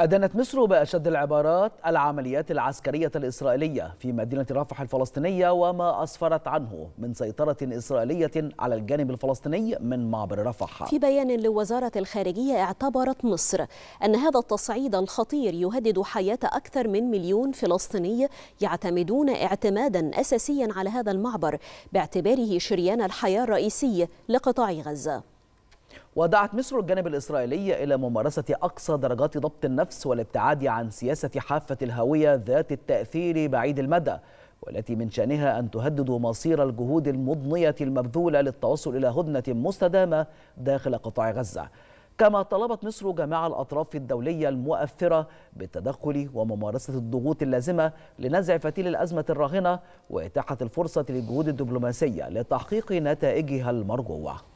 أدانت مصر بأشد العبارات العمليات العسكرية الإسرائيلية في مدينة رفح الفلسطينية وما أسفرت عنه من سيطرة إسرائيلية على الجانب الفلسطيني من معبر رفح في بيان لوزارة الخارجية اعتبرت مصر أن هذا التصعيد الخطير يهدد حياة أكثر من مليون فلسطيني يعتمدون اعتمادا أساسيا على هذا المعبر باعتباره شريان الحياة الرئيسي لقطاع غزة ودعت مصر الجانب الإسرائيلي إلى ممارسة أقصى درجات ضبط النفس والابتعاد عن سياسة حافة الهوية ذات التأثير بعيد المدى والتي من شأنها أن تهدد مصير الجهود المضنية المبذولة للتوصل إلى هدنة مستدامة داخل قطاع غزة كما طلبت مصر جميع الأطراف الدولية المؤثرة بالتدخل وممارسة الضغوط اللازمة لنزع فتيل الأزمة الراهنة وإتاحة الفرصة للجهود الدبلوماسية لتحقيق نتائجها المرجوة